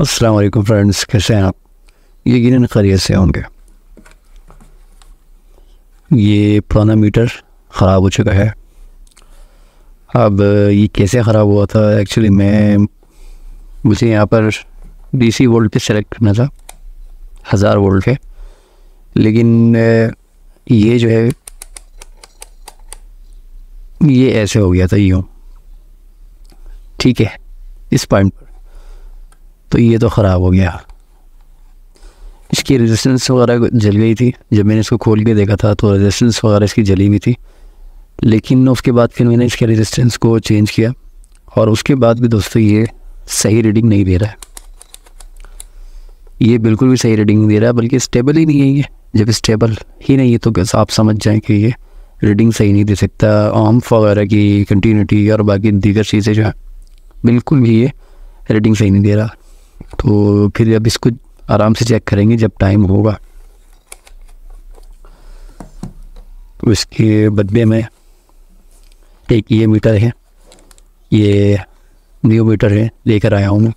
Aslam friends कैसे हैं आप ये गिन खरीद से होंगे ये पुराना मीटर ख़राब हो चुका है अब ये कैसे ख़राब हुआ था एक्चुअली मैं मुझे यहाँ पर डीसी वोल्ट पे सेलेक्ट करना था हज़ार वोल्ट पे लेकिन ये जो है ये ऐसे हो गया था यूँ ठीक है इस पॉइंट पर तो ये तो ख़राब हो गया इसकी रेजिस्टेंस वगैरह जल गई थी जब मैंने इसको खोल के देखा था तो रेजिस्टेंस वगैरह इसकी जली हुई थी लेकिन उसके बाद फिर मैंने इसके रेजिस्टेंस को चेंज किया और उसके बाद भी दोस्तों ये सही रीडिंग नहीं दे रहा है ये बिल्कुल भी सही रीडिंग नहीं दे रहा है बल्कि स्टेबल ही नहीं है ये जब स्टेबल ही नहीं है तो आप समझ जाएँ कि ये रीडिंग सही नहीं दे सकता आम वगैरह की कंटिन्यूटी और बाकी दीगर चीज़ें जो हैं बिल्कुल भी ये रीडिंग सही नहीं दे रहा तो फिर अब इसको आराम से चेक करेंगे जब टाइम होगा तो इसके बदबे में एक ये मीटर है ये न्यू मीटर है लेकर आया हूँ मैं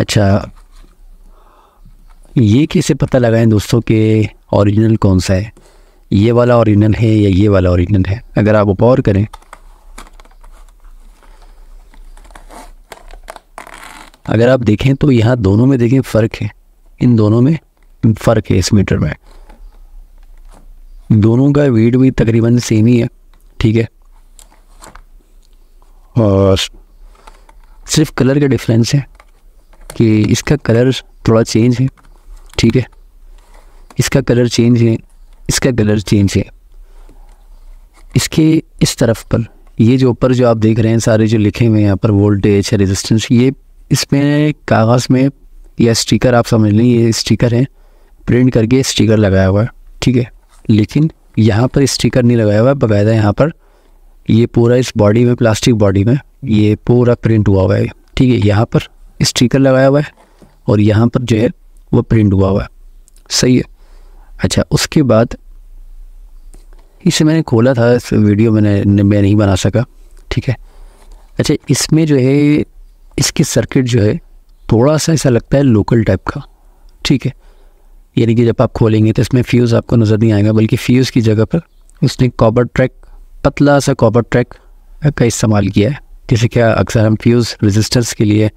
अच्छा ये कैसे पता लगाएं दोस्तों कि ओरिजिनल कौन सा है ये वाला ओरिजिनल है या ये वाला ओरिजिनल है अगर आप गौर करें अगर आप देखें तो यहाँ दोनों में देखें फ़र्क है इन दोनों में फ़र्क है इस मीटर में दोनों का वेट भी तकरीबन सेम ही है ठीक है और सिर्फ कलर का डिफरेंस है कि इसका कलर थोड़ा चेंज है ठीक है इसका कलर चेंज है इसका कलर चेंज है इसके इस तरफ पर ये जो ऊपर जो आप देख रहे हैं सारे जो लिखे हुए हैं यहाँ पर वोल्टेज रेजिस्टेंस ये इसमें कागज़ में या स्टिकर आप समझ लें ये स्टिकर है प्रिंट करके स्टिकर लगाया हुआ है ठीक है लेकिन यहाँ पर स्टिकर नहीं लगाया हुआ है बाकायदा यहाँ पर ये पूरा इस बॉडी में प्लास्टिक बॉडी में ये पूरा प्रिंट हुआ हुआ है ठीक है यहाँ पर स्टिकर लगाया हुआ है और यहाँ पर जो है वो प्रिंट हुआ हुआ है सही है अच्छा उसके बाद इसे मैंने खोला था इस वीडियो मैंने मैं नहीं बना सका ठीक है अच्छा इसमें जो है इसकी सर्किट जो है थोड़ा सा ऐसा लगता है लोकल टाइप का ठीक है यानी कि जब आप खोलेंगे तो इसमें फ्यूज़ आपको नज़र नहीं आएगा बल्कि फ्यूज़ की जगह पर उसने कॉपर ट्रैक पतला सा कॉपर ट्रैक का इस्तेमाल किया है जैसे क्या अक्सर हम फ्यूज़ रेजिस्टेंस के लिए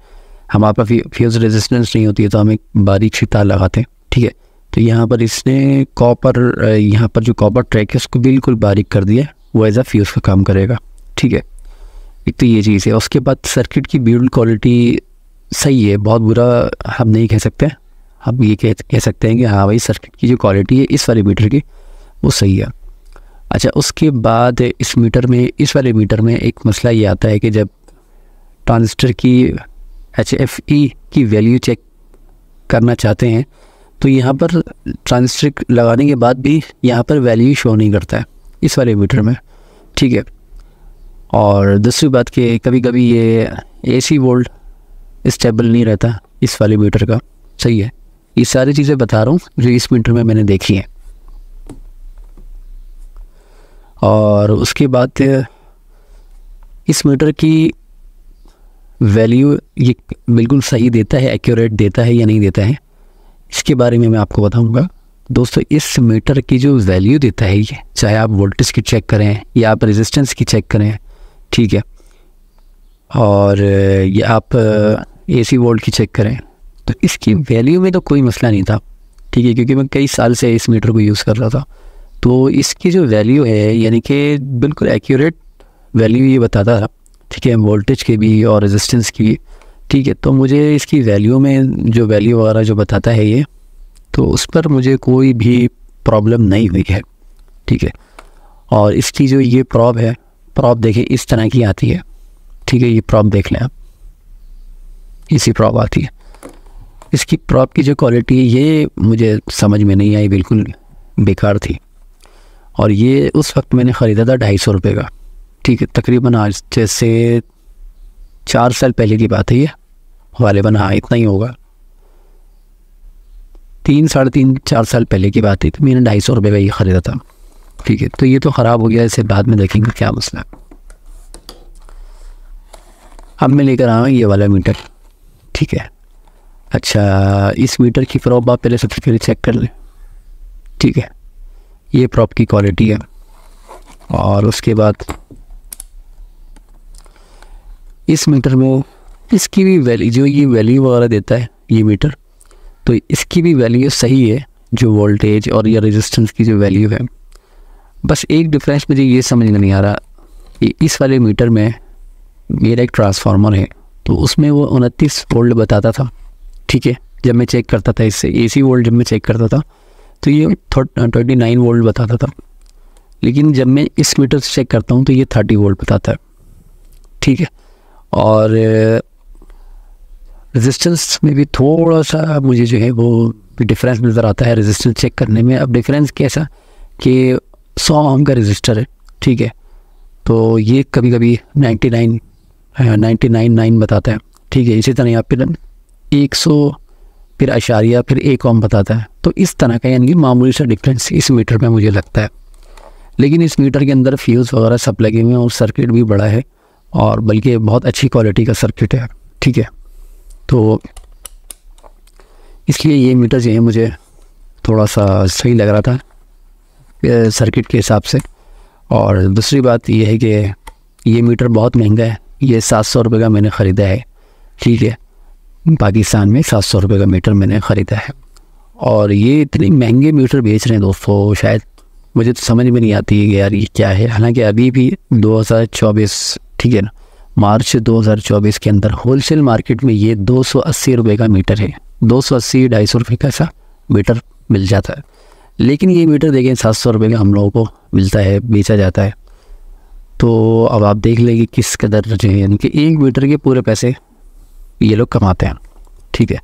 हमारे पास फ्यूज़ रेजिस्टेंस नहीं होती है तो हम एक बारीक सी तार लगाते हैं ठीक है तो यहाँ पर इसने कॉपर यहाँ पर जो कॉपर ट्रैक है उसको बिल्कुल बारीक कर दिया वो एज अ फ्यूज़ का काम करेगा ठीक है एक तो ये चीज़ है उसके बाद सर्किट की बिल्ड क्वालिटी सही है बहुत बुरा हम नहीं कह सकते हम ये कह कह सकते हैं कि हाँ भाई सर्किट की जो क्वालिटी है इस वाले मीटर की वो सही है अच्छा उसके बाद इस मीटर में इस वाले मीटर में एक मसला ये आता है कि जब ट्रांजिस्टर की एच एफ ई की वैल्यू चेक करना चाहते हैं तो यहाँ पर ट्रांजिस्टर लगाने के बाद भी यहाँ पर वैल्यू शो नहीं करता है इस वाले मीटर में ठीक है और दूसरी बात कि कभी कभी ये ए सी वोल्ट स्टेबल नहीं रहता इस वाले मीटर का सही है ये सारी चीज़ें बता रहा हूँ जो इस मीटर में मैंने देखी है और उसके बाद इस मीटर की वैल्यू ये बिल्कुल सही देता है एक्यूरेट देता है या नहीं देता है इसके बारे में मैं आपको बताऊंगा दोस्तों इस मीटर की जो वैल्यू देता है ये चाहे आप वोल्टेज की चेक करें या आप रेजिस्टेंस की चेक करें ठीक है और ये आप ए सी वोल्ट की चेक करें तो इसकी वैल्यू में तो कोई मसला नहीं था ठीक है क्योंकि मैं कई साल से इस मीटर को यूज़ कर रहा था तो इसकी जो वैल्यू है यानी कि बिल्कुल एक्यूरेट वैल्यू ये बताता था ठीक है वोल्टेज के भी और रेजिस्टेंस की भी ठीक है तो मुझे इसकी वैल्यू में जो वैल्यू वगैरह जो बताता है ये तो उस पर मुझे कोई भी प्रॉब्लम नहीं हुई है ठीक है और इसकी जो ये प्रॉब है प्रॉप देखिए इस तरह की आती है ठीक है ये प्रॉप देख लें आप इसी प्रॉप आती है इसकी प्रॉप की जो क्वालिटी है ये मुझे समझ में नहीं आई बिल्कुल बेकार थी और ये उस वक्त मैंने ख़रीदा था ढाई सौ रुपये का ठीक है तकरीबन आज जैसे चार साल पहले की बात है ये गालिबा हाँ इतना ही होगा तीन साढ़े तीन चार साल पहले की बात थी तो मैंने ढाई सौ रुपये का ये ख़रीदा था ठीक है तो ये तो ख़राब हो गया इसे बाद में देखेंगे क्या मसला अब मैं लेकर आया हूँ ये वाला मीटर ठीक है अच्छा इस मीटर की प्रॉप आप पहले सबसे पहले चेक कर लें ठीक है ये प्रॉप की क्वालिटी है और उसके बाद इस मीटर में इसकी भी वैल्यू जो ये वैल्यू वगैरह देता है ये मीटर तो इसकी भी वैल्यू सही है जो वोल्टेज और ये रेजिस्टेंस की जो वैल्यू है बस एक डिफरेंस मुझे ये समझ में नहीं आ रहा कि इस वाले मीटर में मेरा एक ट्रांसफार्मर है तो उसमें वो उनतीस वोल्ट बताता था ठीक है जब मैं चेक करता था इससे ए सी वोल्ट जब मैं चेक करता था तो ये ट्वेंटी नाइन वोल्ट बताता था लेकिन जब मैं इस मीटर से चेक करता हूँ तो ये थर्टी वोल्ट बताता है ठीक है और रेजिस्टेंस में भी थोड़ा सा मुझे जो है वो डिफरेंस नज़र आता है रेजिस्टेंस चेक करने में अब डिफरेंस कैसा कि सौ ओम का रजिस्टर है ठीक है तो ये कभी कभी ninety nine ninety nine nine बताता है ठीक है इसी तरह यहाँ पर एक सौ फिर अशारिया फिर एक ओम बताता है तो इस तरह का यानी कि मामूली सा डिफरेंस इस मीटर में मुझे लगता है लेकिन इस मीटर के अंदर फ्यूज़ वगैरह सब लगे हुए हैं और सर्किट भी बड़ा है और बल्कि बहुत अच्छी क्वालिटी का सर्किट है ठीक है तो इसलिए ये मीटर जो है मुझे थोड़ा सा सही लग रहा था सर्किट के हिसाब से और दूसरी बात यह है कि ये मीटर बहुत महंगा है ये सात सौ रुपये का मैंने ख़रीदा है ठीक है पाकिस्तान में सात सौ रुपये का मीटर मैंने ख़रीदा है और ये इतने महंगे मीटर बेच रहे हैं दोस्तों शायद मुझे तो समझ में नहीं आती है कि यार ये क्या है हालांकि अभी भी 2024 ठीक है ना मार्च 2024 के अंदर होलसेल मार्केट में ये दो सौ अस्सी रुपये का मीटर है दो सौ अस्सी ढाई सौ रुपये का सा मीटर मिल जाता है लेकिन ये मीटर देखें सात सौ रुपये का हम लोगों को मिलता है बेचा जाता है तो अब आप देख लेंगे किस कदर जो है यानी कि एक मीटर के पूरे पैसे ये लोग कमाते हैं ठीक है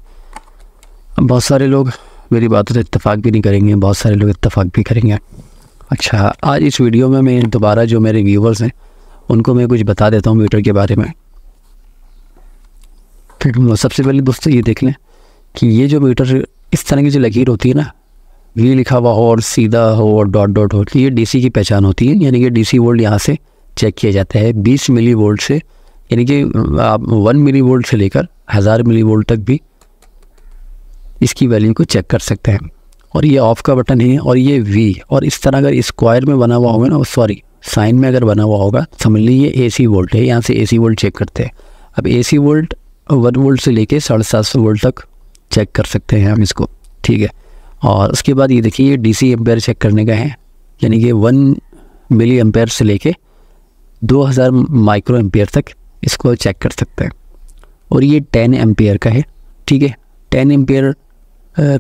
अब बहुत सारे लोग मेरी बातों से इतफाक़ भी नहीं करेंगे बहुत सारे लोग इतफाक़ भी करेंगे अच्छा आज इस वीडियो में मैं दोबारा जो मेरे व्यूवर्स हैं उनको मैं कुछ बता देता हूँ मीटर के बारे में सबसे पहले दोस्तों ये देख लें कि ये जो मीटर इस तरह की जो लकीर होती है ना वी लिखा हुआ हो और सीधा हो और डॉट डॉट हो तो ये डीसी की पहचान होती है यानी कि डीसी वोल्ट यहाँ से चेक किया जाता है 20 मिली वोल्ट से यानी कि आप वन मिली वोल्ट से लेकर हज़ार मिली वोल्ट तक भी इसकी वैल्यू को चेक कर सकते हैं और ये ऑफ़ का बटन है और ये वी और इस तरह अगर स्क्वायर में बना हुआ होगा ना सॉरी साइन में अगर बना हुआ होगा समझ लीजिए ए सी वोल्ट है यहाँ से ए सी वोल्ट चेक करते हैं अब A C volt one volt से लेके साढ़े सात सौ वोल्ट तक चेक कर सकते हैं हम इसको ठीक है और उसके बाद ये देखिए ये डी सी एम्पेयर चेक करने का है यानी कि वन मिली एम्पेयर से लेके 2000 माइक्रो एम्पेयर तक इसको चेक कर सकते हैं और ये 10 एम्पेयर का है ठीक है 10 एम्पेयर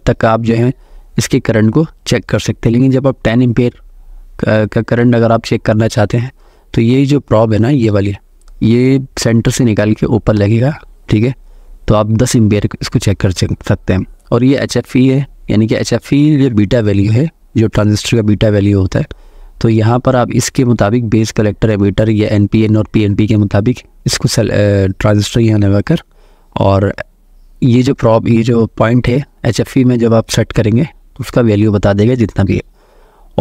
तक आप जो है इसके करंट को चेक कर सकते हैं लेकिन जब आप 10 एम्पेयर का करंट अगर आप चेक करना चाहते हैं तो ये जो प्रॉब है ना ये वाली ये सेंटर से निकाल के ऊपर लगेगा ठीक है तो आप 10 एम्पेयर इसको चेक कर सकते हैं और ये एच e है यानी कि एच एफ e जो बीटा वैल्यू है जो ट्रांजिस्टर का बीटा वैल्यू होता है तो यहाँ पर आप इसके मुताबिक बेस कलेक्टर एमीटर या एन पी एन और पी एन पी के मुताबिक इसको ट्रांजिस्टर यहाँ लगाकर और ये जो प्रॉब ये जो पॉइंट है एच एफ e में जब आप सेट करेंगे तो उसका वैल्यू बता देगा जितना भी है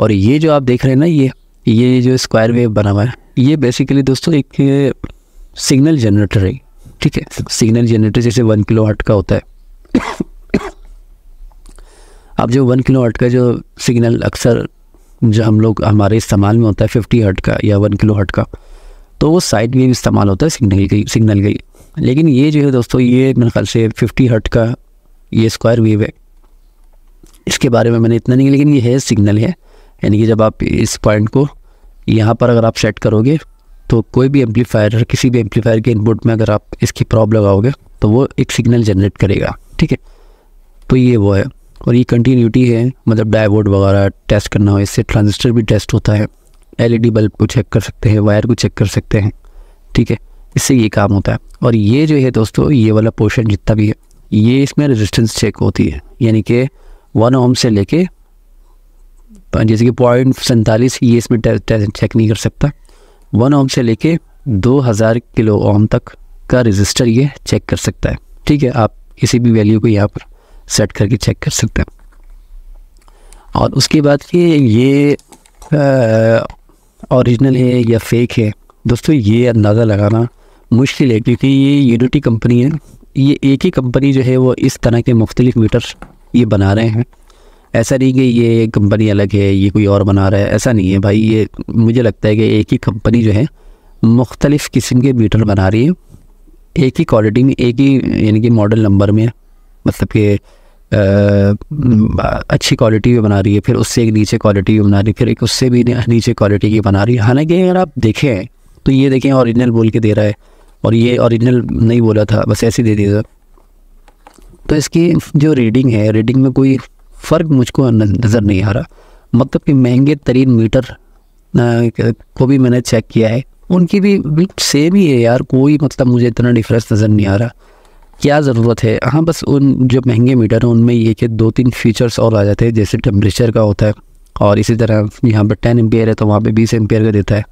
और ये जो आप देख रहे हैं ना ये ये जो स्क्वायर वेव बना हुआ है ये बेसिकली दोस्तों एक सिग्नल जनरेटर है ठीक है सिग्नल जनरेटर जैसे वन किलो हट का होता है अब जो वन किलो हट का जो सिग्नल अक्सर जो हम लोग हमारे इस्तेमाल में होता है फिफ्टी हट का या वन किलो हट का तो वो साइड में इस्तेमाल होता है सिग्नल की सिग्नल की लेकिन ये जो है दोस्तों ये मेरे ख्याल से फिफ्टी हट का ये स्क्वायर वेव है इसके बारे में मैंने इतना नहीं लेकिन ये है सिग्नल है यानी कि जब आप इस पॉइंट को यहाँ पर अगर आप सेट करोगे तो कोई भी एम्पलीफायर किसी भी एम्पलीफायर के इनपुट में अगर आप इसकी प्रॉब लगाओगे तो वो एक सिग्नल जनरेट करेगा ठीक है तो ये वो है और ये कंटिन्यूटी है मतलब डायवोड वगैरह टेस्ट करना हो इससे ट्रांजिस्टर भी टेस्ट होता है एलईडी बल्ब e को चेक कर सकते हैं वायर को चेक कर सकते हैं ठीक है इससे ये काम होता है और ये जो है दोस्तों ये वाला पोर्शन जितना भी है ये इसमें रेजिस्टेंस चेक होती है यानी कि वन ओम से लेके जैसे कि पॉइंट सैंतालीस ये इसमें चेक नहीं कर सकता वन ओम से लेके हज़ार किलो ओम तक का रजिस्टर ये चेक कर सकता है ठीक है आप किसी भी वैल्यू को यहाँ पर सेट करके चेक कर सकते हैं और उसके बाद कि ये ओरिजिनल है या फेक है दोस्तों ये अंदाज़ा लगाना मुश्किल है क्योंकि ये यूनिटी कंपनी है ये एक ही कंपनी जो है वो इस तरह के मुख्तलि मीटर ये बना रहे हैं ऐसा नहीं कि ये कंपनी अलग है ये कोई और बना रहा है ऐसा नहीं है भाई ये मुझे लगता है कि एक ही कंपनी जो है मुख्तलिफ़ किस्म के मीटर बना रही है एक ही क्वालिटी में एक ही यानी कि मॉडल नंबर में मतलब कि अच्छी क्वालिटी भी बना रही है फिर उससे एक नीचे क्वालिटी भी बना रही है फिर एक उससे भी नीचे क्वालिटी की बना रही है हालांकि अगर आप देखें तो ये देखें ओरिजिनल बोल के दे रहा है और ये ओरिजिनल नहीं बोला था बस ऐसे दे दिया था तो इसकी जो रीडिंग है रीडिंग में कोई फ़र्क मुझको नज़र नहीं आ रहा मतलब कि महंगे तरीन मीटर को भी मैंने चेक किया है उनकी भी सेम ही है यार कोई मतलब मुझे इतना डिफरेंस नज़र नहीं आ रहा क्या ज़रूरत है हाँ बस उन जो महंगे मीटर हैं उनमें ये कि दो तीन फीचर्स और आ जाते हैं जैसे टेम्परेचर का होता है और इसी तरह यहाँ पर टेन एम्पेयर है तो वहाँ पर बीस एम्पेयर का देता है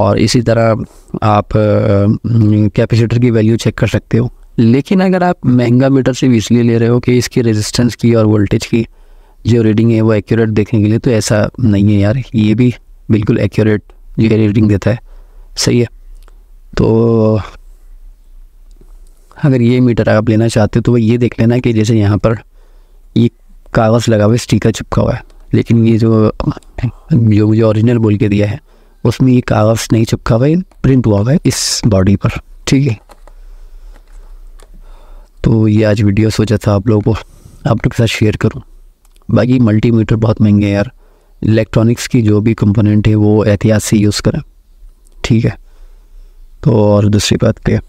और इसी तरह आप कैपेसिटर की वैल्यू चेक कर सकते हो लेकिन अगर आप महंगा मीटर सिर्फ इसलिए ले रहे हो कि इसकी रेजिस्टेंस की और वोल्टेज की जो रीडिंग है वो एक्यूरेट देखने के लिए तो ऐसा नहीं है यार ये भी बिल्कुल एक्यूरेट ये रीडिंग देता है सही है तो अगर ये मीटर आप लेना चाहते हो तो ये देख लेना कि जैसे यहाँ पर ये कागज़ लगा हुआ स्टिकर चिपका हुआ है लेकिन ये जो जो मुझे ओरिजिनल बोल के दिया है उसमें ये कागज़ नहीं चिपका हुआ है प्रिंट हुआ हुआ है इस बॉडी पर ठीक है तो ये आज वीडियो सोचा था आप लोगों को आप लोग के साथ शेयर करूँ बाकी मल्टीमीटर बहुत महंगे हैं यार इलेक्ट्रॉनिक्स की जो भी कंपोनेंट है वो एहतियात से यूज़ करें ठीक है तो और दूसरी बात क्या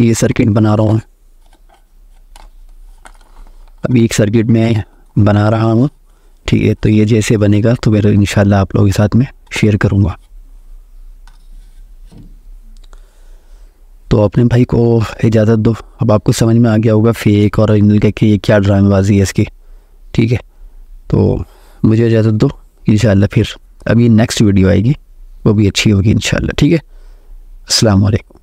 ये सर्किट बना रहा हूँ अभी एक सर्किट में बना रहा हूँ ठीक है तो ये जैसे बनेगा तो मेरे इन आप लोगों के साथ में शेयर करूँगा तो अपने भाई को इजाज़त दो अब आपको समझ में आ गया होगा फेक और इनके कि ये क्या ड्रामेबाजी है इसकी ठीक है तो मुझे इजाज़त दो इन फिर अभी नेक्स्ट वीडियो आएगी वो भी अच्छी होगी इन ठीक है अलैक्म